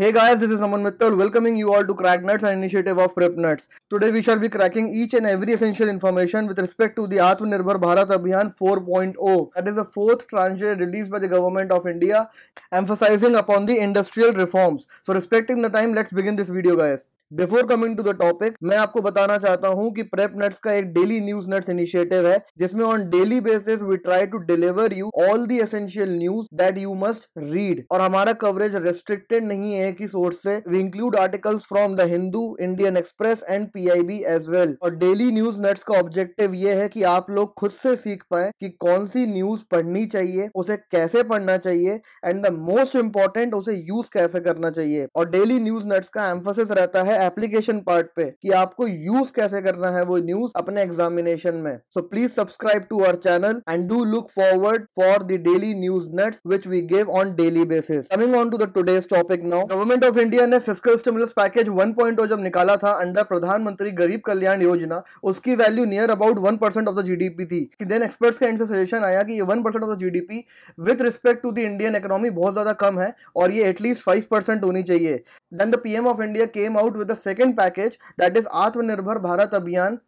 Hey guys, this is Aman Mittal welcoming you all to CrackNuts, an initiative of PrepNuts. Today we shall be cracking each and every essential information with respect to the Atmanirbhar Bharat Abhiyan 4.0. That is the fourth tranche released by the government of India, emphasizing upon the industrial reforms. So respecting the time, let's begin this video guys. Before coming to the topic मैं आपको बताना चाहता हूं कि prep nuts का एक daily news nuts initiative है जिसमें on daily basis we try to deliver you all the essential news that you must read और हमारा कवरेज रेस्ट्रिक्टेड नहीं है कि सोर्स से we include articles from the Hindu Indian Express and B as well और daily news nuts का objective ये है कि आप लोग खुद से सीख पाए कि कौन सी न्यूज पढ़नी चाहिए उसे कैसे पढ़ना चाहिए एंड द मोस्ट इंपॉर्टेंट उसे यूज कैसे करना चाहिए और डेली न्यूज नट्स का एम्फोसिस रहता है एप्लीकेशन पार्ट पे कि आपको यूज कैसे करना है वो न्यूज अपने एग्जामिनेशन में so please subscribe to our channel and do look forward for the daily news nets which we give on daily basis coming on to the today's topic now government of India ने physical stimulus package one point जब निकाला था under Pradhanmantri Garib Kalyan Yojana उसकी value near about one percent of the GDP थी कि then experts का suggestion आया कि ये 1 percent of the GDP with respect to the Indian economy बहुत ज्यादा कम है और ये एटलीस्ट फाइव परसेंट होनी चाहिए then the PM of India came out with the second package that is Atmanirbhar Bharat अभियान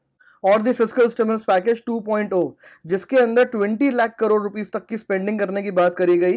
और दी फिजिकल स्टिमुलस पैकेज 2.0 जिसके अंदर 20 लाख करोड़ रुपीस तक की स्पेंडिंग करने की बात करी गई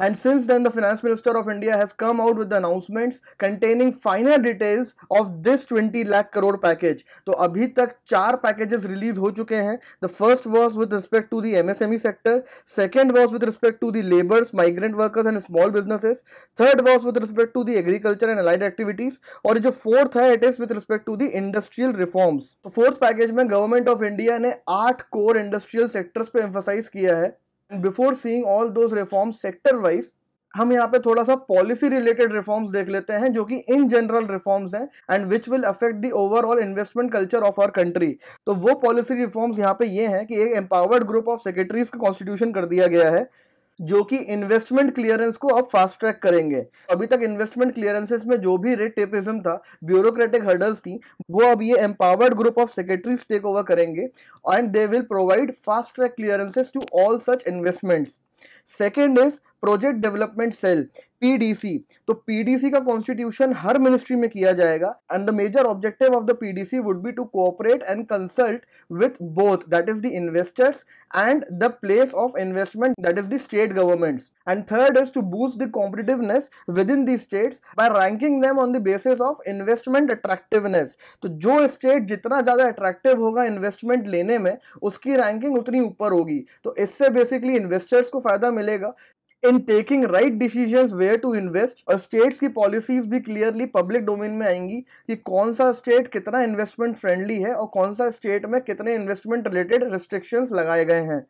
and since then the finance minister of India has come out with announcements containing final details of this 20 lakh crore package तो अभी तक चार पैकेजेस रिलीज हो चुके हैं the first was with respect to the MSME sector second was with respect to the labours migrant workers and small businesses third was with respect to the agriculture and allied activities और जो fourth है it is with respect to the industrial reforms तो fourth package में में government of India ने आठ core industrial sectors पे emphasize किया है and before seeing all those reforms sector wise हम यहाँ पे थोड़ा सा पॉलिसी रिलेटेड रिफॉर्म्स देख लेते हैं जो कि इन जनरल रिफॉर्म्स हैं and which will affect the overall investment culture of our country तो वो पॉलिसी रिफॉर्म्स यहाँ पे ये हैं कि एक एम्पावर्ड ग्रुप ऑफ सेक्रेटरीज का कॉन्स्टिट्यूशन कर दिया गया है जो कि इन्वेस्टमेंट क्लियरेंस को अब फास्ट ट्रैक करेंगे अभी तक इन्वेस्टमेंट क्लियरेंसेस में जो भी रेड टेपिज्म था ब्यूरोक्रेटिक हर्डल्स थी वो अब ये empowered group of secretaries take over करेंगे and they will provide fast track clearances to all such investments second is project development cell PDC तो पीडीसी का कॉन्स्टिट्यूशन हर मिनिस्ट्री में किया जाएगा and the major objective of the PDC would be to cooperate and consult with both that is the investors and the place of investment that is the state governments and third is to boost the competitiveness with in the states by ranking them on the basis of investment attractiveness तो जो state जितना ज़्यादा attractive होगा investment लेने में उसकी ranking उतनी ऊपर होगी तो इससे बेसिकली इन्वेस्टर्स को फायदा मिलेगा in taking right decision where to invest और स्टेट्स की पॉलिसीज भी क्लियरली पब्लिक डोमेन में आएंगी कि कौन सा स्टेट कितना इन्वेस्टमेंट फ्रेंडली है और कौन सा स्टेट में कितने इन्वेस्टमेंट रिलेटेड रिस्ट्रिक्शंस लगाए गए हैं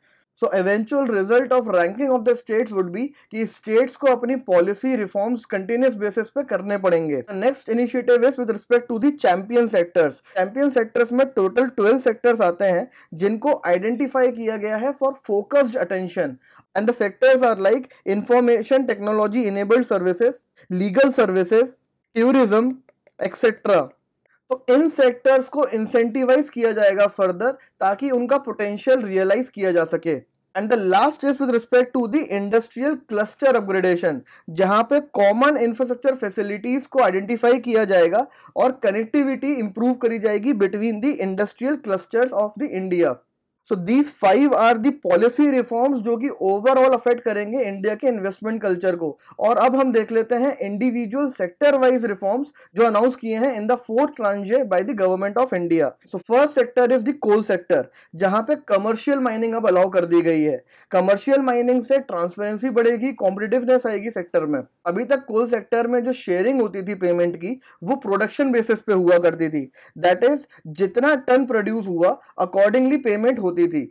so eventual result of ranking of the states would be कि स्टेट्स को अपनी पॉलिसी रिफॉर्म्स कंटिन्यूस बेसिस पे करने पड़ेंगे next initiative is with respect to the champion sectors champion sectors में टोटल ट्वेल्व सेक्टर्स आते हैं जिनको आइडेंटिफाई किया गया है for focused attention and the sectors are like information technology enabled services legal services tourism etcetera तो इन sectors को इंसेंटिवाइज किया जाएगा फर्दर ताकि उनका पोटेंशियल रियलाइज किया जा सके and the last is with respect to the industrial cluster upgradation जहां पे कॉमन इंफ्रास्ट्रक्चर फैसिलिटीज को आइडेंटिफाई किया जाएगा और कनेक्टिविटी इंप्रूव करी जाएगी between the industrial clusters of the India so these five are the policy reforms जो कि ओवरऑल अफेक्ट करेंगे इंडिया के इन्वेस्टमेंट कल्चर को और अब हम देख लेते हैं इंडिविजुअल सेक्टर वाइज रिफॉर्म्स जो अनाउंस किए हैं in the fourth ट्रांजे by the government of India so first sector is the coal sector जहां पे कमर्शियल माइनिंग अब अलाउ कर दी गई है कमर्शियल माइनिंग से ट्रांसपेरेंसी बढ़ेगी कॉम्पिटेटिवनेस आएगी सेक्टर में अभी तक कोल सेक्टर में जो शेयरिंग होती थी पेमेंट की वो प्रोडक्शन बेसिस पे हुआ करती थी दैट इज जितना टन प्रोड्यूस हुआ अकॉर्डिंगली पेमेंट होती थी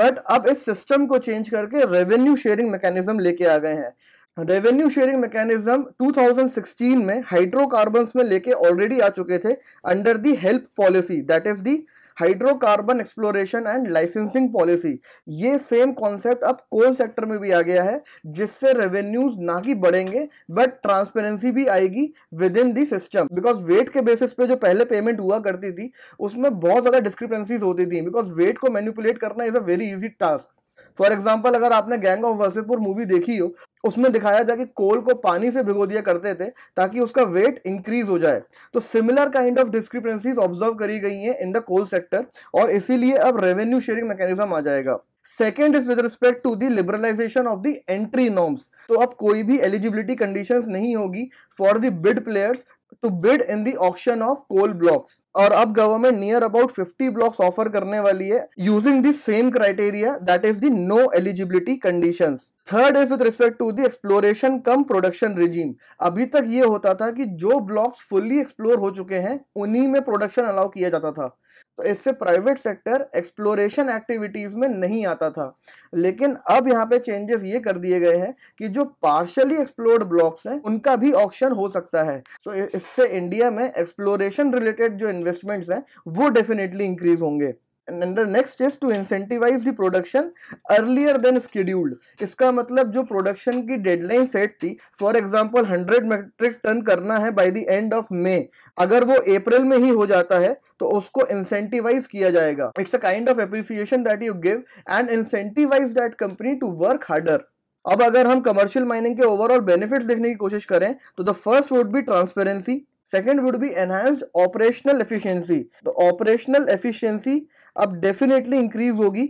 बट अब इस सिस्टम को चेंज करके रेवेन्यू शेयरिंग मैकेनिज्म लेके आ गए हैं रेवेन्यू शेयरिंग मैकेनिज्म 2016 में हाइड्रोकार्बन्स में लेके ऑलरेडी आ चुके थे under the HELP policy that is the hydrocarbon exploration and licensing policy ये सेम कॉन्सेप्ट अब कोल सेक्टर में भी आ गया है जिससे रेवेन्यूज ना कि बढ़ेंगे बट ट्रांसपेरेंसी भी आएगी with in the system because weight के बेसिस पे जो पहले पेमेंट हुआ करती थी उसमें बहुत ज़्यादा डिस्क्रिपेंसीज होती थी बिकॉज वेट को मैन्युपुलेट करना is a very easy task for example अगर आपने गैंग ऑफ वसीपुर मूवी देखी हो उसमें दिखाया था कि कोल को पानी से भिगो दिया करते थे ताकि उसका वेट इंक्रीज हो जाए तो similar kind of discrepancies observe करी गई हैं इन द कोल सेक्टर और इसीलिए अब रेवेन्यू शेयरिंग मैकेनिज्म आ जाएगा second is with respect to the liberalization of the entry norms तो अब कोई भी एलिजिबिलिटी कंडीशंस नहीं होगी for the bid players to bid in the auction of coal blocks और अब government near about fifty blocks offer करने वाली है using the same criteria that is the no eligibility condition third is with respect to the exploration cum production regime अभी तक ये होता था कि जो ब्लॉक्स फुल्ली एक्सप्लोर हो चुके हैं उन्हीं में प्रोडक्शन अलाउ किया जाता था तो इससे प्राइवेट सेक्टर एक्सप्लोरेशन एक्टिविटीज में नहीं आता था लेकिन अब यहाँ पे चेंजेस ये कर दिए गए हैं कि जो पार्शली एक्सप्लोर्ड ब्लॉक्स हैं उनका भी ऑप्शन हो सकता है तो इससे इंडिया में एक्सप्लोरेशन रिलेटेड जो इन्वेस्टमेंट्स हैं वो डेफिनेटली इंक्रीज होंगे and next is to incentivize the production earlier than scheduled इसका मतलब जो प्रोडक्शन की डेडलाइन सेट थी for example hundred metric ton करना है by the end of May अगर वो अप्रैल में ही हो जाता है तो उसको इंसेंटिवाइज किया जाएगा it's a kind of appreciation that you give and incentivize that company to work harder अब अगर हम कमर्शियल माइनिंग के ओवरऑल बेनिफिट्स देखने की कोशिश करें तो the first would be transparency second would be enhanced operational efficiency तो ऑपरेशनल एफिशियंसी अब डेफिनेटली इंक्रीज होगी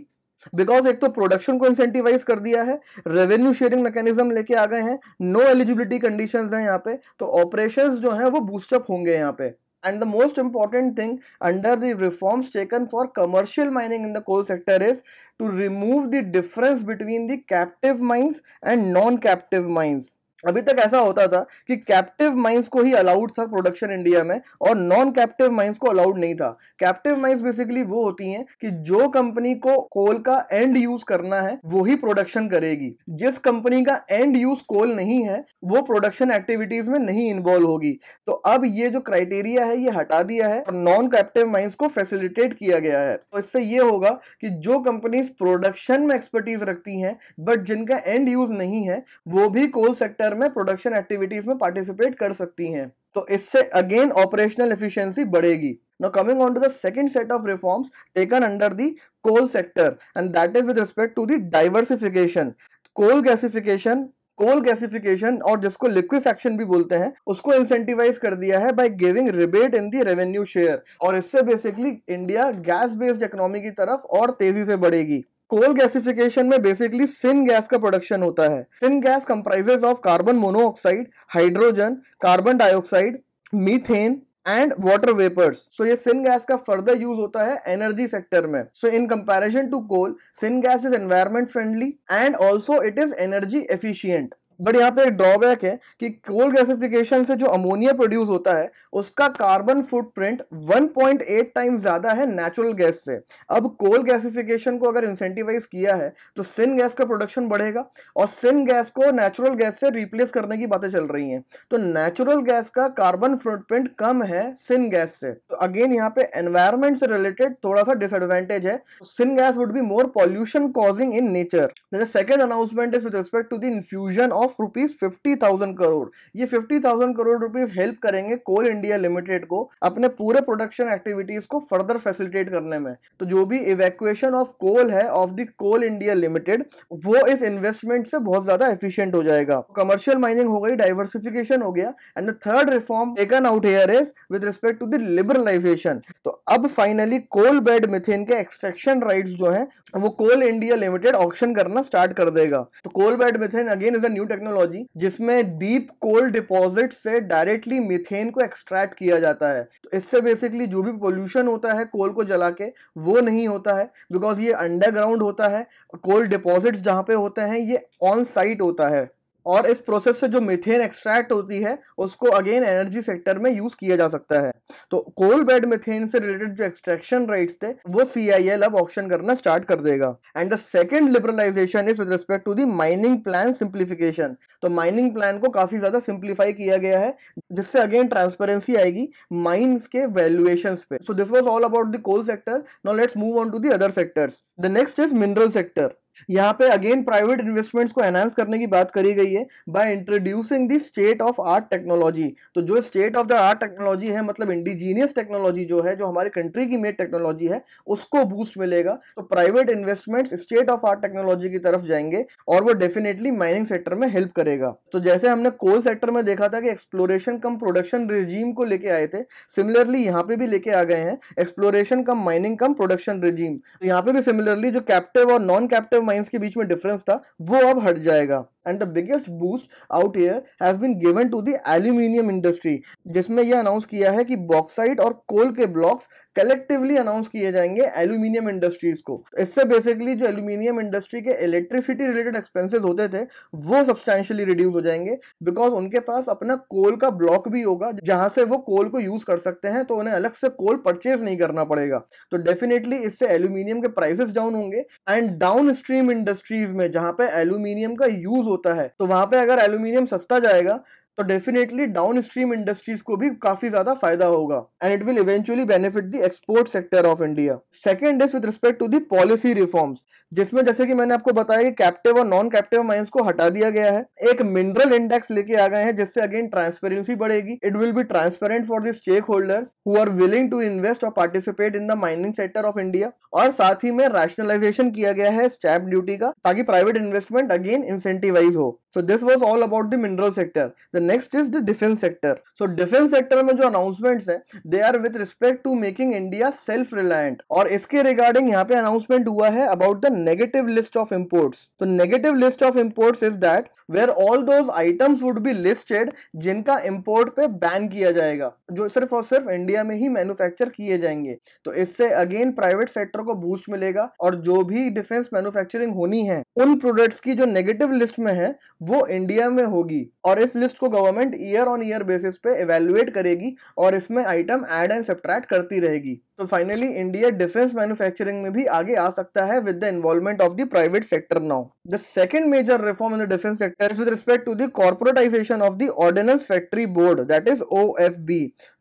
बिकॉज एक तो प्रोडक्शन को इंसेंटिवाइज कर दिया है रेवेन्यू शेयरिंग मैकेनिज्म लेके आ गए हैं नो एलिजिबिलिटी कंडीशन है यहाँ पे तो ऑपरेशन जो है वो बूस्टअप होंगे यहाँ पे and the most important thing under the reforms taken for commercial mining in the coal sector is to remove the difference between the captive mines and non captive mines अभी तक ऐसा होता था कि कैप्टिव माइंस को ही allowed था production India में और नॉन कैप्टिव माइंस को अलाउड नहीं था कैप्टिव माइंस बेसिकली वो होती हैं कि जो कंपनी को कोल का एंड यूज करना है वो ही प्रोडक्शन करेगी जिस कंपनी का एंड यूज कोल नहीं है वो प्रोडक्शन एक्टिविटीज में नहीं इन्वॉल्व होगी तो अब ये जो क्राइटेरिया है ये हटा दिया है और नॉन कैप्टिव माइंस को फैसिलिटेट किया गया है तो इससे ये होगा कि जो कंपनीज प्रोडक्शन में एक्सपर्टीज रखती हैं बट जिनका एंड यूज नहीं है वो भी कोल सेक्टर सेक्टर में प्रोडक्शन एक्टिविटीज में पार्टिसिपेट कर सकती हैं तो इससे अगेन ऑपरेशनल एफिशिएंसी बढ़ेगी Now coming on to the second set of reforms taken under the coal sector and that is with respect to the diversification coal gasification coal gasification और जिसको liquefaction भी बोलते हैं उसको इंसेंटिवाइज कर दिया है by giving rebate in the revenue share और इससे basically India gas based economy की तरफ और तेजी से बढ़ेगी कोल गैसिफिकेशन में बेसिकली सिन गैस का प्रोडक्शन होता है syngas comprises of carbon monoxide hydrogen carbon dioxide methane and water vapours so ये सिन गैस का फर्दर यूज होता है एनर्जी सेक्टर में so in comparison to coal syngas is environment friendly and also it is energy efficient but यहाँ पे एक drawback है कि कोल गैसिफिकेशन से जो अमोनिया प्रोड्यूस होता है उसका कार्बन फुटप्रिंट 1.8 टाइम ज़्यादा है नेचुरल गैस से अब कोल गैसिफिकेशन को अगर इंसेंटिवाइज किया है तो सिन गैस का प्रोडक्शन बढ़ेगा और सिन गैस को नेचुरल गैस से रिप्लेस करने की बातें चल रही हैं तो नेचुरल गैस का कार्बन फुटप्रिंट कम है सिन गैस से तो अगेन यहाँ पे एनवायरमेंट से रिलेटेड थोड़ा सा डिसएडवांटेज है syngas would be more pollution causing in nature second announcement is with respect to the infusion of of rupees fifty thousand crore ये fifty thousand crore rupees help करेंगे कोल इंडिया लिमिटेड को अपने पूरे production activities को further facilitate करने में तो जो भी इवेक्यूएशन ऑफ कोल है of the Coal India Limited वो इस इन्वेस्टमेंट से बहुत ज्यादा एफिशियंट हो जाएगा कमर्शियल माइनिंग हो गई डाइवर्सिफिकेशन हो गया and the third reform taken out here is with respect to the liberalization तो अब फाइनली कोल बेड मिथेन के एक्सट्रैक्शन राइट्स जो है वो कोल इंडिया लिमिटेड ऑप्शन करना स्टार्ट कर देगा तो coal bed methane again is a new technology जिसमें डीप कोल डिपॉजिट से डायरेक्टली मिथेन को एक्सट्रैक्ट किया जाता है तो इससे बेसिकली जो भी पोल्यूशन होता है कोल को जला के वो नहीं होता है बिकॉज ये अंडरग्राउंड होता है कोल डिपॉजिट्स जहाँ पे होते हैं ये ऑन साइट होता है और इस प्रोसेस से जो मीथेन एक्सट्रैक्ट होती है उसको अगेन एनर्जी सेक्टर में यूज किया जा सकता है तो कोल बेड मीथेन से रिलेटेड जो एक्सट्रैक्शन राइट्स थे वो सीआईएल अब ऑप्शन करना स्टार्ट कर देगा and the second liberalization is with respect to the mining plan simplification तो माइनिंग प्लान को काफी ज्यादा सिंप्लीफाई किया गया है जिससे अगेन ट्रांसपेरेंसी आएगी माइन्स के वैल्यूएशन पे so this was all about the coal sector no let's move on to the other sectors the next is mineral sector यहाँ पे अगेन प्राइवेट इन्वेस्टमेंट्स को एनहांस करने की बात करी गई है by introducing the state of art technology तो जो state of the art technology है मतलब इंडिजीनियस टेक्नोलॉजी जो है जो हमारी कंट्री की मेड टेक्नोलॉजी है उसको बूस्ट मिलेगा तो private investments state of art technology की तरफ जाएंगे और वो डेफिनेटली माइनिंग सेक्टर में हेल्प करेगा तो जैसे हमने कोल सेक्टर में देखा था कि एक्सप्लोरेशन कम प्रोडक्शन रिजीम को लेके आए थे सिमिलरली यहाँ पे भी लेके आ गए हैं exploration cum mining cum production तो रिजीम यहाँ पे भी सिमिलरली जो कैप्टिव और नॉन कैप्टिव माइंस के बीच में डिफरेंस था वो अब हट जाएगा and the biggest boost out year has been given to the aluminium industry जिसमें यह अनाउंस किया है कि बॉक्साइड और कोल के ब्लॉक्स कलेक्टिवली अनाउंस किए जाएंगे एल्यूमिनियम इंडस्ट्रीज को इससे बेसिकली जो एल्यूमिनियम इंडस्ट्री के इलेक्ट्रिसिटी रिलेटेड एक्सपेंसेस होते थे वो सब्सटैंशियली रिड्यूस हो जाएंगे बिकॉज उनके पास अपना कोल का ब्लॉक भी होगा जहां से वो कोल को यूज कर सकते हैं तो उन्हें अलग से कोल परचेज नहीं करना पड़ेगा तो डेफिनेटली इससे एल्यूमिनियम के प्राइसेस डाउन होंगे एंड डाउन स्ट्रीम इंडस्ट्रीज में जहां पे एल्यूमिनियम का यूज होता है तो वहां पे अगर एल्यूमिनियम सस्ता जाएगा तो डेफिनेटली डाउन स्ट्रीम इंडस्ट्रीज को भी काफी ज्यादा फायदा होगा and it will eventually benefit the export sector of India second is with respect to the policy reforms जिसमें जैसे कि मैंने आपको बताया कि कैप्टिव और नॉन कैप्टिव माइंस को हटा दिया गया है एक मिनरल इंडेक्स लेके आ गए हैं जिससे अगेन ट्रांसपेरेंसी बढ़ेगी it will be transparent for the stakeholders who are willing to invest और participate in the mining sector of India और साथ ही में रैशनलाइजेशन किया गया है स्टैप ड्यूटी का ताकि प्राइवेट इन्वेस्टमेंट अगेन इंसेंटिवाइज हो so this was all about the mineral sector the next is the defence sector so defence sector में जो अनाउंसमेंट्स है they are with respect to making India self reliant और इसके regarding यहाँ पे announcement हुआ है about the negative list of imports तो negative list of imports is that where all those items would be listed जिनका import पे ban किया जाएगा जो सिर्फ और सिर्फ इंडिया में ही मैन्युफैक्चर किए जाएंगे तो इससे अगेन प्राइवेट सेक्टर को बूस्ट मिलेगा और जो भी डिफेंस मैन्युफैक्चरिंग होनी है उन प्रोडक्ट्स की जो नेगेटिव लिस्ट में है वो इंडिया में होगी और इस लिस्ट को government year on year basis पे इवेल्युएट करेगी और इसमें आइटम ऐड एंड सब्ट्रैक्ट करती रहेगी तो फाइनली इंडिया डिफेंस मैन्युफैक्चरिंग में भी आगे आ सकता है with the involvement of the private sector now the second major reform in the defence sector is with respect to the corporatization of the ordnance factory board that is O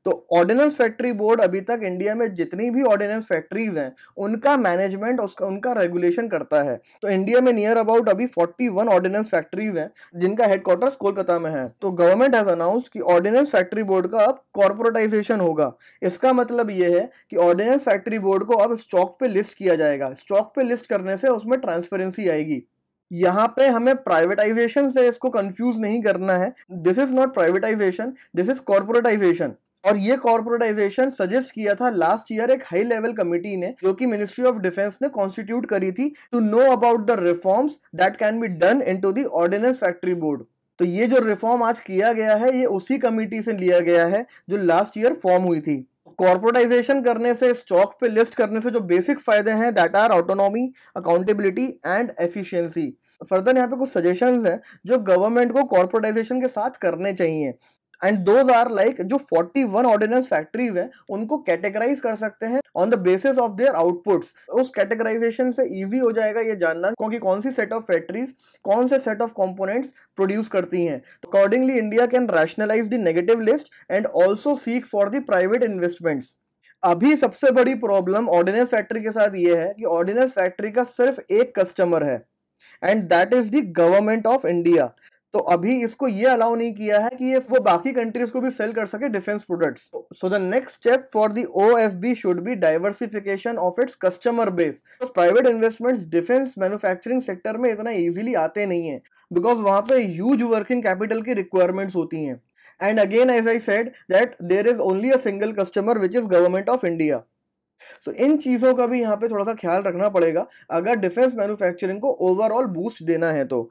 तो ordnance factory board अभी तक India में जितनी भी ordinance factories हैं उनका management उसका उनका रेगुलेशन करता है तो इंडिया में नियर अबाउट अभी 41 ऑर्डिनेंस फैक्ट्रीज हैं जिनका हेडक्वार्टर्स कोलकाता में है तो गवर्नमेंट हैज अनाउंस कि ऑर्डिनेंस फैक्ट्री बोर्ड का अब कॉर्पोरेटाइजेशन होगा इसका मतलब यह है कि ऑर्डिनेंस फैक्ट्री बोर्ड को अब स्टॉक पे लिस्ट किया जाएगा स्टॉक पे लिस्ट करने से उसमें ट्रांसपेरेंसी आएगी यहाँ पे हमें प्राइवेटाइजेशन से इसको कंफ्यूज नहीं करना है this is not privatization this is corporatization और ये कॉर्पोरेटाइजेशन सजेस्ट किया था लास्ट ईयर एक हाई लेवल कमिटी ने जो कि मिनिस्ट्री ऑफ डिफेंस ने कॉन्स्टिट्यूट करी थी to know about the reforms that can be done in to the ordnance factory board तो ये जो रिफॉर्म आज किया गया है ये उसी कमिटी से लिया गया है जो लास्ट ईयर फॉर्म हुई थी कॉर्पोरेटाइजेशन करने से स्टॉक पे लिस्ट करने से जो बेसिक फायदे हैं that are autonomy accountability and efficiency further यहाँ पे कुछ सजेशंस हैं जो गवर्नमेंट को कॉर्पोरेटाइजेशन के साथ करने चाहिए एंड दोज आर लाइक जो 41 ऑर्डिनेंस फैक्ट्रीज है उनको कैटेगराइज कर सकते हैं on the basis of their outputs उस कैटेगराइजेशन से ईजी हो जाएगा ये जानना क्योंकि कौन सी सेट ऑफ फैक्ट्रीज कौन से सेट ऑफ कॉम्पोनेंट्स प्रोड्यूस करती हैं accordingly India can rationalize the negative list and also seek for the private investments अभी सबसे बड़ी प्रॉब्लम ऑर्डिनेंस फैक्ट्री के साथ ये है कि ऑर्डिनेंस फैक्ट्री का सिर्फ एक कस्टमर है and that is the government of India तो अभी इसको ये अलाउ नहीं किया है कि ये वो बाकी कंट्रीज को भी सेल कर सके defence products so the next step for the OFB should be diversification of its customer base private investments defence manufacturing sector में इतना इजीली आते नहीं है बिकॉज वहां पे ह्यूज वर्किंग कैपिटल की रिक्वायरमेंट्स होती हैं and again as I said that there is only a single customer which is government of India तो इन चीज़ों का भी यहाँ पे थोड़ा सा ख्याल रखना पड़ेगा अगर डिफेंस मैन्युफैक्चरिंग को ओवरऑल बूस्ट देना है तो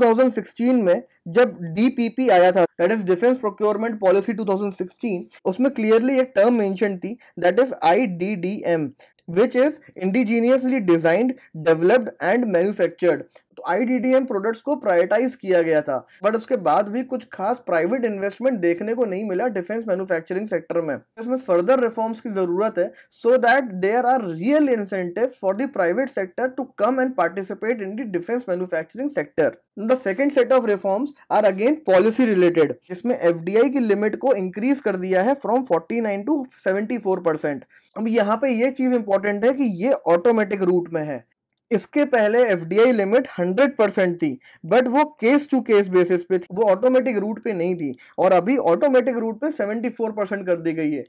2016 में जब डीपीपी आया था that is defence procurement policy 2016 उसमें क्लियरली एक टर्म मेंशन थी that is IDDM which is indigenously designed, developed and manufactured तो आईडीडीएम प्रोडक्ट्स को प्रायोरिटाइज किया गया था बट उसके बाद भी कुछ खास प्राइवेट इन्वेस्टमेंट देखने को नहीं मिला डिफेंस मैन्युफैक्चरिंग सेक्टर में इसमें फर्दर रिफॉर्म्स की जरूरत है so that there are real incentive for the private sector to come and participate in the defence manufacturing sector the second set of reforms are again policy related जिसमें F की limit को increase कर दिया है from 49 to 74 अब यहाँ पे ये चीज इंपॉर्टेंट है कि ये ऑटोमेटिक रूट में है इसके पहले एफडीआई लिमिट 100 परसेंट थी बट वो केस टू केस बेसिस पे वो ऑटोमेटिक रूट पे नहीं थी और अभी ऑटोमेटिक रूट पे 74 परसेंट कर दी गई है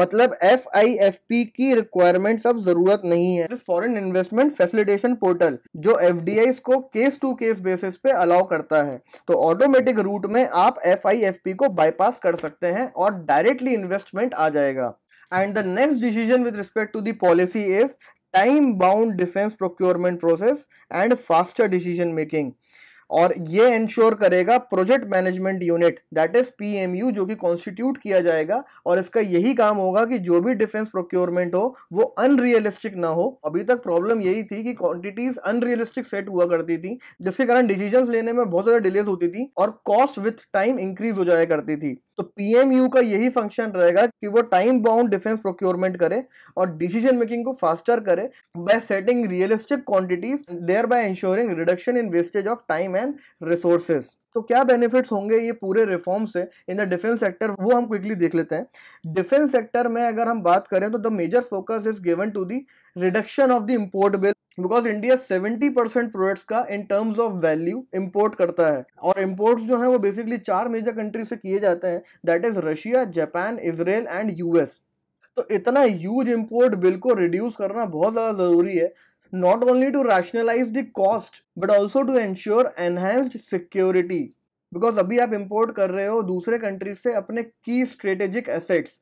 मतलब एफ आई एफ पी की रिक्वायरमेंट अब जरूरत नहीं है फॉरेन इन्वेस्टमेंट फैसिलिटेशन पोर्टल जो एफ डी आई को केस टू केस बेसिस पे अलाउ करता है तो ऑटोमेटिक रूट में आप एफ आई एफ पी को बाईपास कर सकते हैं और डायरेक्टली इन्वेस्टमेंट आ जाएगा and the next decision with respect to the policy is time bound defence procurement process and faster decision making और ये इंश्योर करेगा project management unit that is PMU जो कि कॉन्स्टिट्यूट किया जाएगा और इसका यही काम होगा कि जो भी डिफेंस प्रोक्योरमेंट हो वो अनरियलिस्टिक ना हो अभी तक प्रॉब्लम यही थी कि क्वांटिटीज अनरियलिस्टिक सेट हुआ करती थी जिसके कारण डिसीजन लेने में बहुत ज़्यादा डिलेज होती थी और कॉस्ट विथ टाइम इंक्रीज हो जाया करती थी तो पीएमयू का यही फंक्शन रहेगा कि वो टाइम बाउंड डिफेंस प्रोक्योरमेंट करे और डिसीजन मेकिंग को फास्टर करे by setting realistic quantities there by ensuring reduction in wastage of time and resources तो क्या बेनिफिट्स होंगे ये पूरे रिफॉर्म से इन द डिफेंस सेक्टर वो हम क्विकली देख लेते हैं डिफेंस सेक्टर में अगर हम बात करें तो the major focus is given to the reduction of the import bill because India seventy percent products का in terms of value import करता है और इम्पोर्ट्स जो है वो बेसिकली चार मेजर कंट्री से किए जाते हैं that is Russia Japan Israel and US तो इतना ह्यूज इम्पोर्ट बिल को रिड्यूस करना बहुत ज़्यादा ज़रूरी है not only to rationalize the cost but also to ensure enhanced security because अभी आप इम्पोर्ट कर रहे हो दूसरे कंट्रीज से अपने की स्ट्रेटेजिक एसेट्स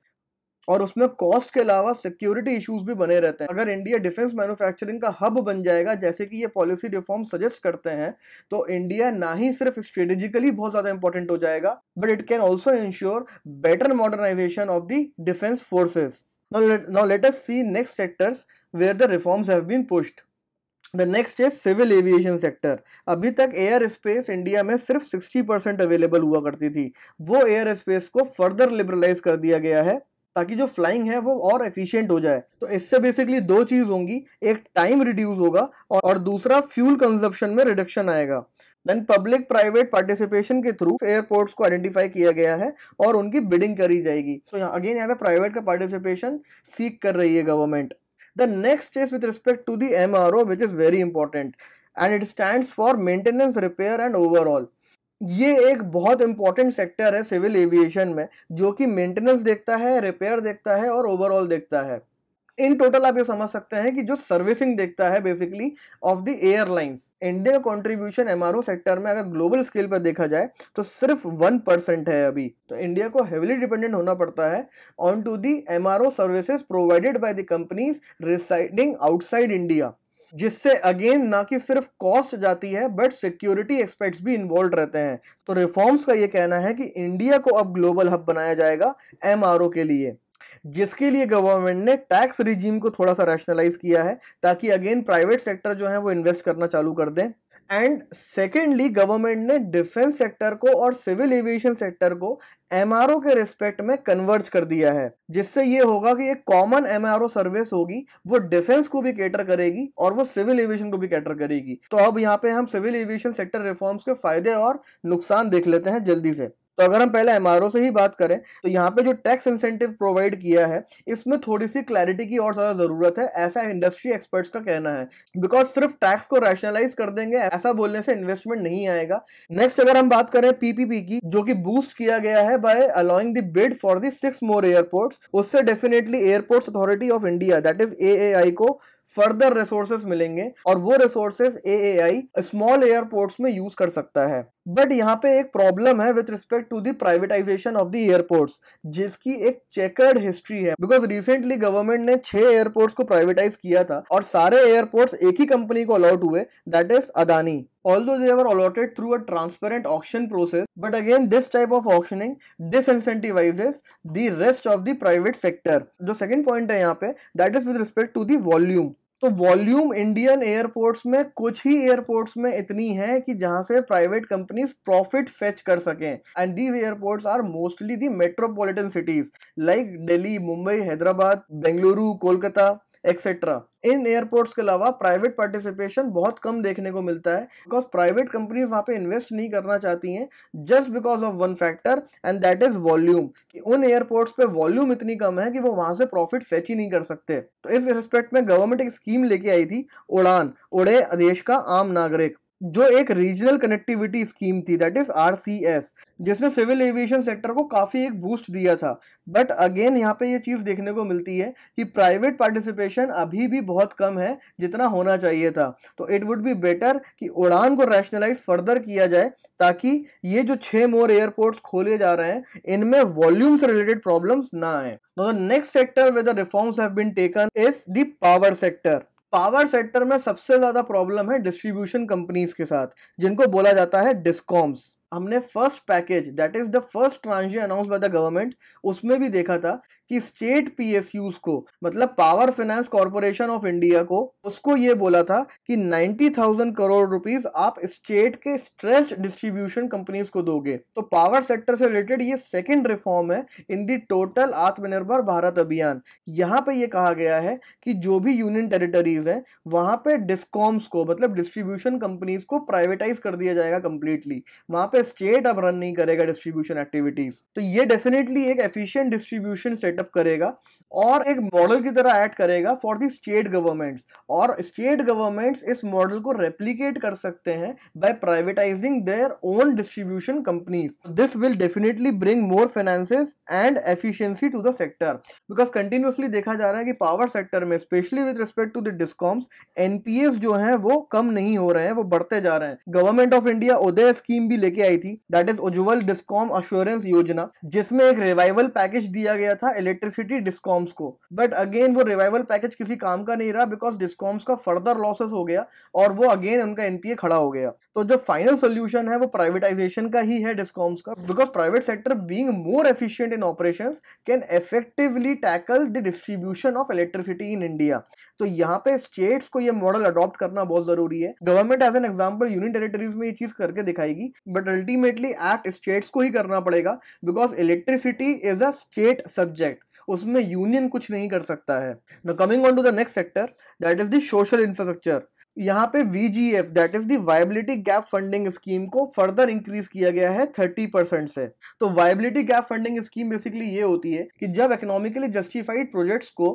और उसमें कॉस्ट के अलावा सिक्योरिटी इश्यूज भी बने रहते हैं अगर इंडिया डिफेंस मैन्युफैक्चरिंग का हब बन जाएगा जैसे कि ये पॉलिसी रिफॉर्म सजेस्ट करते हैं तो इंडिया ना ही सिर्फ स्ट्रेटेजिकली बहुत ज्यादा इंपॉर्टेंट हो जाएगा but it can also ensure better modernization of the defence forces now let see next sectors where the reforms have been pushed the next is civil aviation sector अभी तक air space India में सिर्फ 60 percent available हुआ करती थी वो airspace को further liberalize कर दिया गया है ताकि जो फ्लाइंग है वो और एफिशिएंट हो जाए तो इससे बेसिकली दो चीज़ होंगी एक टाइम रिड्यूस होगा और दूसरा फ्यूल कंजप्शन में रिडक्शन आएगा देन पब्लिक प्राइवेट पार्टिसिपेशन के थ्रू एयरपोर्ट्स को आइडेंटिफाई किया गया है और उनकी बिडिंग करी जाएगी सो अगेन यहाँ पे प्राइवेट का पार्टिसिपेशन सीख कर रही है government the next is with respect to the M R O which is very important and it stand for maintenance repair and overall ये एक बहुत इंपॉर्टेंट सेक्टर है सिविल एविएशन में जो कि मेंटेनेंस देखता है रिपेयर देखता है और ओवरऑल देखता है इन टोटल आप ये समझ सकते हैं कि जो सर्विसिंग देखता है basically of the airlines India contribution MRO sector में अगर ग्लोबल स्केल पर देखा जाए तो सिर्फ वन परसेंट है अभी तो इंडिया को हेविली डिपेंडेंट होना पड़ता है on to the MRO services provided by the companies residing outside India जिससे अगेन ना कि सिर्फ कॉस्ट जाती है बट सिक्योरिटी एक्सपेक्ट्स भी इन्वॉल्व रहते हैं तो रिफॉर्म्स का ये कहना है कि इंडिया को अब ग्लोबल हब बनाया जाएगा एम के लिए जिसके लिए गवर्नमेंट ने टैक्स रिजीम को थोड़ा सा रैशनलाइज किया है ताकि अगेन प्राइवेट सेक्टर जो है वो इन्वेस्ट करना चालू कर दें एंड सेकेंडली गवर्नमेंट ने डिफेंस सेक्टर को और सिविल एविएशन सेक्टर को एम के रिस्पेक्ट में कन्वर्ज कर दिया है जिससे ये होगा कि एक कॉमन एम सर्विस होगी वो डिफेंस को भी कैटर करेगी और वो सिविल एविएशन को भी कैटर करेगी तो अब यहाँ पे हम सिविल एविएशन सेक्टर रिफॉर्म्स के फायदे और नुकसान देख लेते हैं जल्दी से तो अगर हम पहले एम से ही बात करें तो यहाँ पे जो टैक्स इंसेंटिव प्रोवाइड किया है इसमें थोड़ी सी क्लैरिटी की और ज्यादा जरूरत है ऐसा इंडस्ट्री एक्सपर्ट्स का कहना है बिकॉज सिर्फ टैक्स को रैशनलाइज कर देंगे ऐसा बोलने से इन्वेस्टमेंट नहीं आएगा नेक्स्ट अगर हम बात करें पीपीपी की जो कि बूस्ट किया गया है by allowing the bid for the six more airport उससे definitely airport authority of India that is A को फर्दर रिसोर्सेस मिलेंगे और वो रिसोर्सेस ए स्मॉल एयरपोर्ट्स में यूज कर सकता है बट यहाँ पे एक प्रॉब्लम है with respect to the privatization of the airports जिसकी एक चेकर्ड हिस्ट्री है बिकॉज रिसेंटली गवर्नमेंट ने छह एयरपोर्ट्स को प्राइवेटाइज किया था और सारे एयरपोर्ट्स एक ही कंपनी को अलॉट हुए that is Adani although they were allotted through a transparent auction process but again this type of auctioning disincentivizes the rest of the private sector जो second point है यहाँ पे that is with respect to the volume तो volume Indian airports में कुछ ही airports में इतनी है कि जहां से प्राइवेट कंपनीज प्रॉफिट फेच कर सकें and these airports are mostly the metropolitan cities like Delhi Mumbai Hyderabad Bengaluru Kolkata etcetera इन एयरपोर्ट्स के अलावा प्राइवेट पार्टिसिपेशन बहुत कम देखने को मिलता है बिकॉज प्राइवेट कंपनीज वहाँ पे इन्वेस्ट नहीं करना चाहती हैं just because of one factor and that is volume कि उन एयरपोर्ट्स पे वॉल्यूम इतनी कम है कि वो वहाँ से प्रॉफिट फेच ही नहीं कर सकते तो इस रिस्पेक्ट में गवर्नमेंट एक स्कीम लेके आई थी उड़ान उड़े देश का आम नागरिक जो एक रीजनल कनेक्टिविटी स्कीम थी दैट इज आर जिसने सिविल एविएशन सेक्टर को काफ़ी एक बूस्ट दिया था बट अगेन यहाँ पे ये चीज़ देखने को मिलती है कि प्राइवेट पार्टिसिपेशन अभी भी बहुत कम है जितना होना चाहिए था तो इट वुड बी बेटर कि उड़ान को रैशनलाइज फर्दर किया जाए ताकि ये जो छह मोर एयरपोर्ट खोले जा रहे हैं इनमें वॉल्यूम से रिलेटेड प्रॉब्लम ना आए next sector with reforms have been taken is the power sector power sector में सबसे ज़्यादा प्रॉब्लम है डिस्ट्रीब्यूशन कंपनीज के साथ जिनको बोला जाता है डिस्कॉम्स हमने first package that is the first tranche announce by the government उसमें भी देखा था कि स्टेट पीएसयूज को मतलब power finance corporation of India को उसको ये बोला था कि 90,000 करोड़ रुपीस आप स्टेट के स्ट्रेस्ड डिस्ट्रीब्यूशन कंपनीज को दोगे तो पावर सेक्टर से रिलेटेड ये सेकंड रिफॉर्म है इन दी टोटल आत्मनिर्भर भारत अभियान यहाँ पे ये कहा गया है कि जो भी यूनियन टेरिटरीज हैं वहां पे डिस्कॉम्स को मतलब डिस्ट्रीब्यूशन कंपनीज को प्राइवेटाइज कर दिया जाएगा कंप्लीटली वहां पे स्टेट अब रन नहीं करेगा डिस्ट्रीब्यूशन एक्टिविटीज तो ये डेफिनेटली एक एफिशियंट डिस्ट्रीब्यूशन सेट सेटअप करेगा और एक मॉडल की तरह ऐड करेगा फॉर दी स्टेट गवर्नमेंट्स और स्टेट गवर्नमेंट्स इस मॉडल को रेप्लीकेट कर सकते हैं by privatising their own distribution companies this will definitely bring more finances and efficiency to the sector because continuously देखा जा रहा है कि पावर सेक्टर में specially with respect to the discoms NPS जो है वो कम नहीं हो रहे हैं वो बढ़ते जा रहे हैं government of India UDAY scheme भी लेके आई थी that is Ujjwal discom assurance Yojana जिसमें एक रिवाइवल पैकेज दिया गया था इलेक्ट्रिसिटी डिस्कॉम्स को बट अगेन वो रिवाइवल पैकेज किसी काम का नहीं रहा बिकॉज डिस्कॉम्स का फर्दर लॉसेस हो गया और वो अगेन उनका एनपीए खड़ा हो गया तो जो फाइनल सोल्यूशन है वो प्राइवेटाइजेशन का ही है डिस्कॉम्स का because private sector being more efficient in operation can effectively tackle the distribution of electricity in India तो यहाँ पे स्टेट्स को ये मॉडल अडॉप्ट करना बहुत जरूरी है government as an example union territories में ये चीज करके दिखाएगी बट अल्टीमेटली एक्ट स्टेट्स को ही करना पड़ेगा because electricity is a state subject उसमें यूनियन कुछ नहीं कर सकता है ना coming on to the next sector that is the social infrastructure यहाँ पे V G F that is the viability gap funding scheme को फर्दर इंक्रीज किया गया है थर्टी परसेंट से तो viability gap funding scheme basically ये होती है कि जब इकोनॉमिकली जस्टिफाइड प्रोजेक्ट्स को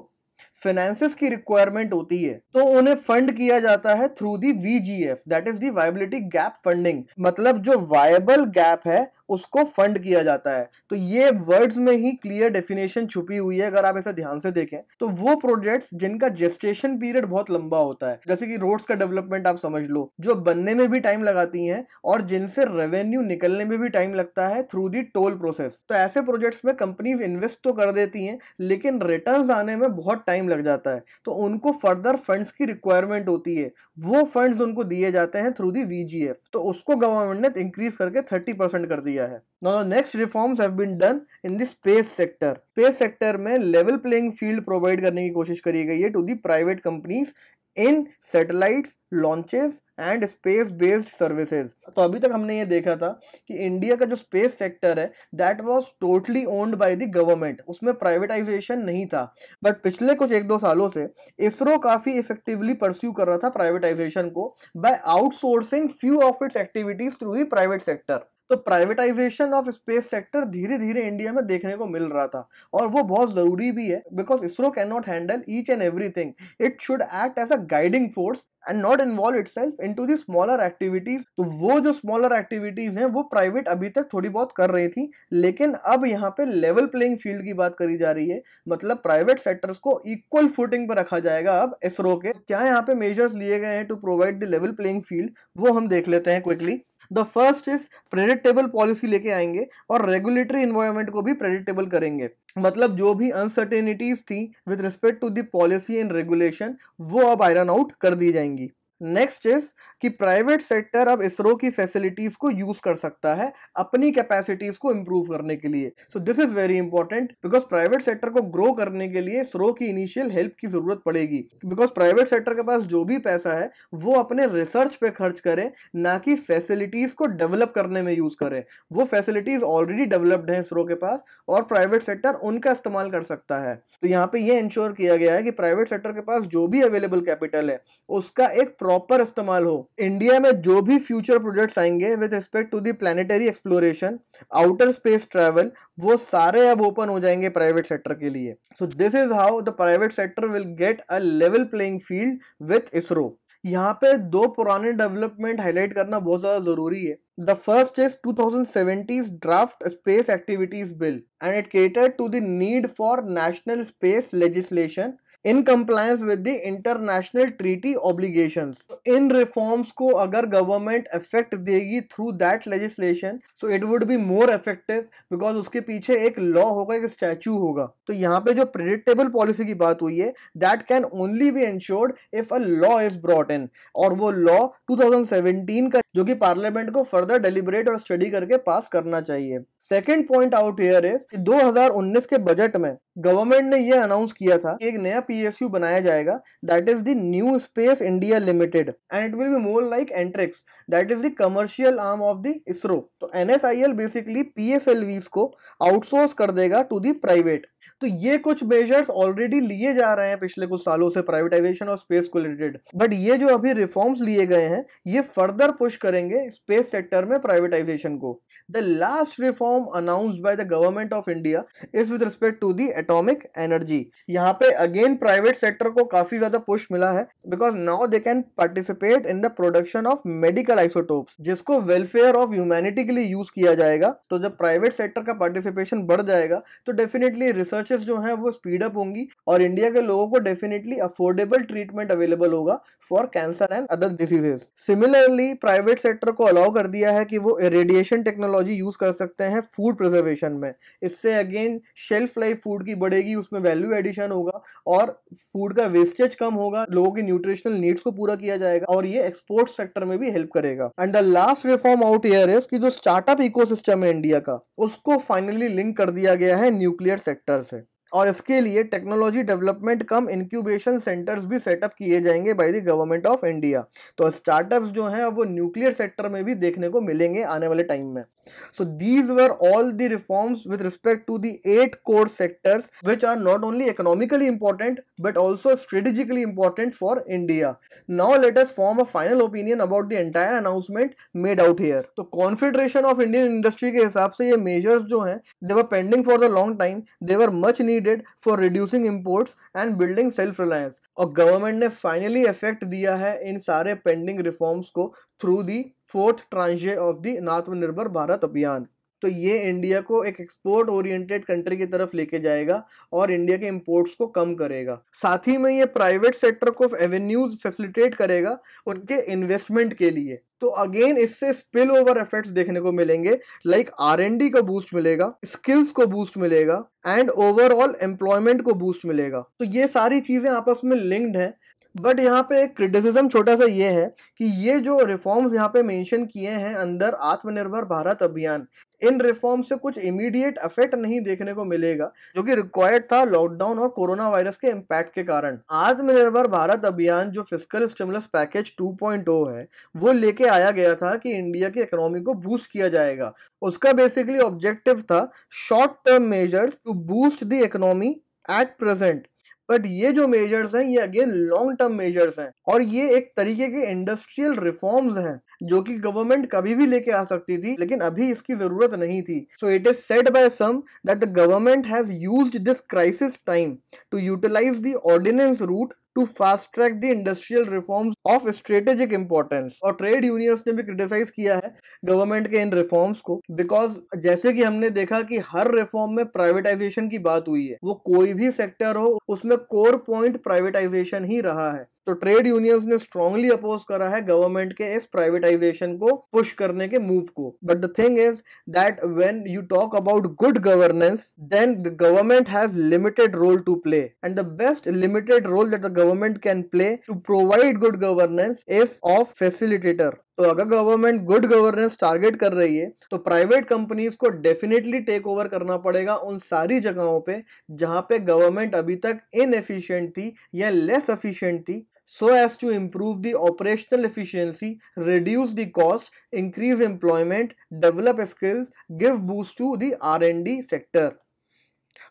फाइनेंसिस की रिक्वायरमेंट होती है तो उन्हें फंड किया जाता है through the V G F that is the viability gap funding मतलब जो वायबल गैप है उसको फंड किया जाता है तो ये वर्ड्स में ही क्लियर डेफिनेशन छुपी हुई है अगर आप ऐसा ध्यान से देखें तो वो प्रोजेक्ट्स जिनका जेस्टेशन पीरियड बहुत लंबा होता है जैसे कि रोड्स का डेवलपमेंट आप समझ लो जो बनने में भी टाइम लगाती हैं और जिनसे रेवेन्यू निकलने में भी टाइम लगता है थ्रू दी टोल प्रोसेस तो ऐसे प्रोजेक्ट्स में कंपनीज इन्वेस्ट तो कर देती हैं लेकिन रिटर्न आने में बहुत टाइम लग जाता है तो उनको फर्दर फंड्स की रिक्वायरमेंट होती है वो फंड्स उनको दिए जाते हैं थ्रू दी वी तो उसको गवर्नमेंट ने इंक्रीज करके थर्टी परसेंट कर दिया है now next reforms have been done in the space sector space sector में लेवल प्लेइंग फील्ड प्रोवाइड करने की कोशिश करी गई है to the private companies in satellites launches and space based services तो अभी तक हमने ये देखा था कि इंडिया का जो स्पेस सेक्टर है that was totally owned by the government उसमें प्राइवेटाइजेशन नहीं था बट पिछले कुछ एक दो सालों से इसरो काफ़ी इफेक्टिवली परस्यू कर रहा था प्राइवेटाइजेशन को by outsourcing few of its activities through ही प्राइवेट सेक्टर तो प्राइवेटाइजेशन ऑफ स्पेस सेक्टर धीरे धीरे इंडिया में देखने को मिल रहा था और वो बहुत ज़रूरी भी है because ISRO can not handle each and everything it should act as a guiding force and not involve itself into the smaller activities तो वो जो स्मॉलर एक्टिविटीज हैं वो प्राइवेट अभी तक थोड़ी बहुत कर रही थी लेकिन अब यहाँ पे लेवल प्लेइंग फील्ड की बात करी जा रही है मतलब प्राइवेट सेक्टर्स को इक्वल फुटिंग पर रखा जाएगा अब इसरो के तो क्या यहाँ पे मेजर्स लिए गए हैं to provide the level playing field वो हम देख लेते हैं quickly the first is predictable policy लेके आएंगे और रेगुलेटरी इन्वायरमेंट को भी प्रेडिक्टेबल करेंगे मतलब जो भी अनसर्टेनिटीज थी with respect to the policy and regulation वो अब आयरन आउट कर दी जाएंगी नेक्स्ट इज कि प्राइवेट सेक्टर अब इसरो की फैसिलिटीज को यूज कर सकता है अपनी कैपेसिटीज को इम्प्रूव करने के लिए so this is very important because private sector को ग्रो करने के लिए इसरो की इनिशियल हेल्प की जरूरत पड़ेगी बिकॉज प्राइवेट सेक्टर के पास जो भी पैसा है वो अपने रिसर्च पे खर्च करें ना कि फैसिलिटीज को डेवलप करने में यूज करें वो फैसिलिटीज ऑलरेडी डेवलप्ड है इसरो के पास और प्राइवेट सेक्टर उनका इस्तेमाल कर सकता है तो यहाँ पे ये इंश्योर किया गया है कि प्राइवेट सेक्टर के पास जो भी अवेलेबल कैपिटल है उसका एक प्रॉपर इस्तेमाल हो इंडिया में जो भी फ्यूचर प्रोजेक्ट्स आएंगे with respect to the planetary exploration outer space travel वो सारे अब ओपन हो जाएंगे प्राइवेट सेक्टर के लिए so this is how the private sector will get a level playing field with ISRO यहाँ पे दो पुराने डेवलपमेंट हाईलाइट करना बहुत ज़्यादा ज़रूरी है the first is to 2070s draft space activities bill and it cater to the need for national space legislation in compliance with the international treaty obligation in reforms को अगर गवर्नमेंट इफेक्ट देगी through that legislation so it would be more effective because उसके पीछे एक law होगा एक statue होगा तो यहाँ पे जो प्रिडिक्टेबल पॉलिसी की बात हुई है that can only be ensured if a law is brought in और वो लॉ 2017 का जो कि पार्लियामेंट को फर्दर डेलिबरेट और स्टडी करके पास करना चाहिए second point out here is दो 2019 के बजट में गवर्नमेंट ने यह अनाउंस किया था कि एक नया पीएसयू बनाया जाएगा that is the new space India limited and it will be more like Antrix that is the commercial arm of the ISRO तो एनएसआईएल बेसिकली पीएसएलवीस को आउटसोर्स कर देगा टू दी प्राइवेट तो ये कुछ मेजर्स ऑलरेडी लिए जा रहे हैं पिछले कुछ सालों से प्राइवेटाइजेशन और स्पेस को रिलेटेड बट ये जो अभी रिफॉर्म्स लिए गए हैं ये फर्दर पुश करेंगे स्पेस सेक्टर में प्राइवेटाइजेशन को the last reform announced by the government of India is with respect to the atomic energy यहाँ पे अगेन प्राइवेट सेक्टर को काफी ज्यादा पुश मिला है because now they can participate in the production of medical isotope जिसको welfare of humanity के लिए यूज किया जाएगा तो जब प्राइवेट सेक्टर का पार्टिसिपेशन बढ़ जाएगा तो डेफिनेटली रिसर्चेस जो है वो स्पीड अप होंगी और इंडिया के लोगों को डेफिनेटली अफोर्डेबल ट्रीटमेंट अवेलेबल होगा for cancer and other diseases similarly private sector को अलाउ कर दिया है कि वो रेडिएशन टेक्नोलॉजी यूज कर सकते हैं फूड प्रिजर्वेशन में इससे अगेन शेल्फ लाइफ फूड की बढ़ेगी उसमें वैल्यू एडिशन होगा और फूड का वेस्टेज कम होगा लोगों की न्यूट्रिशनल नीड्स को पूरा किया जाएगा और ये एक्सपोर्ट सेक्टर में भी हेल्प करेगा and the last reform out here is कि जो स्टार्टअप इकोसिस्टम है इंडिया का उसको फाइनली लिंक कर दिया गया है न्यूक्लियर सेक्टर से और इसके लिए technology development cum incubation centres भी सेटअप किए जाएंगे by the government of India तो स्टार्टअप्स जो हैं वो न्यूक्लियर सेक्टर में भी देखने को मिलेंगे आने वाले टाइम में So these were all the reforms with respect to the eight core sectors which are not only economically important but also strategically important for India. Now let us form a final opinion about the entire announcement made out here. So Confederation of Indian Industry ke hisab se ye measures jo hain they were pending for the long time they were much needed for reducing imports and building self reliance aur government ne finally effect diya hai in sare pending reforms ko through the fourth tranche of the Atmanirbhar Bharat अभियान तो ये India को एक export oriented country की तरफ लेके जाएगा और इंडिया के इंपोर्ट्स को कम करेगा साथ ही में ये प्राइवेट सेक्टर को एवेन्यूज फैसिलिटेट करेगा उनके इन्वेस्टमेंट के लिए तो अगेन इससे स्पिल ओवर इफेक्ट्स देखने को मिलेंगे लाइक आर एन डी को बूस्ट मिलेगा स्किल्स को बूस्ट मिलेगा एंड ओवरऑल एम्प्लॉयमेंट को बूस्ट मिलेगा तो ये सारी चीजें आपस में लिंक्ड हैं बट यहाँ पे एक क्रिटिसिज्म छोटा सा ये है कि ये जो रिफॉर्म्स यहाँ पे मेंशन किए हैं अंदर आत्मनिर्भर भारत अभियान इन रिफॉर्म से कुछ इमीडिएट इफेक्ट नहीं देखने को मिलेगा जो कि रिक्वायर्ड था लॉकडाउन और कोरोना वायरस के इम्पैक्ट के कारण आत्मनिर्भर भारत अभियान जो फिजिकल स्टिमुलस पैकेज 2.0 है वो लेके आया गया था कि इंडिया की इकोनॉमी को बूस्ट किया जाएगा उसका बेसिकली ऑब्जेक्टिव था short term measures to boost the economy at present but ये जो मेजर्स हैं ये अगेन लॉन्ग टर्म मेजर्स हैं और ये एक तरीके के इंडस्ट्रियल रिफॉर्म्स हैं जो कि गवर्नमेंट कभी भी लेके आ सकती थी लेकिन अभी इसकी जरूरत नहीं थी so it is said by some that the government has used this crisis time to utilise the ordinance route to fast track the industrial reforms of strategic importance और ट्रेड यूनियंस ने भी क्रिटिसाइज किया है government के इन reforms को because जैसे कि हमने देखा कि हर रिफॉर्म में प्राइवेटाइजेशन की बात हुई है वो कोई भी सेक्टर हो उसमें कोर पॉइंट प्राइवेटाइजेशन ही रहा है तो ट्रेड यूनियंस ने स्ट्रांगली अपोज करा है गवर्नमेंट के इस प्राइवेटाइजेशन को पुश करने के मूव को but the thing is that when you talk about good governance then the government has limited role to play and the best limited role that the government can play to provide good governance is of facilitator तो अगर government good governance target कर रही है तो private companies को definitely take over करना पड़ेगा उन सारी जगहों पे जहां पे गवर्नमेंट अभी तक इन एफिशियंट थी या लेस एफिशियंट थी so as to improve the operational efficiency reduce the cost increase employment develop skills give boost to the R and sector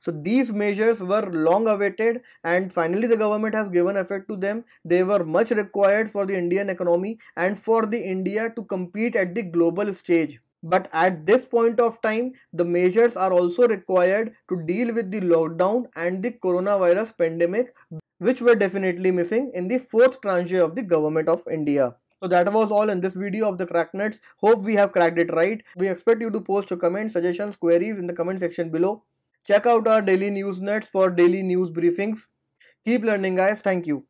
So these measures were long awaited and finally the government has given effect to them. They were much required for the Indian economy and for the India to compete at the global stage. But at this point of time, the measures are also required to deal with the lockdown and the coronavirus pandemic which were definitely missing in the fourth tranche of the government of India. So that was all in this video of the crack nuts. Hope we have cracked it right. We expect you to post your comments, suggestions, queries in the comment section below. Check out our daily news nets for daily news briefings. Keep learning guys. Thank you.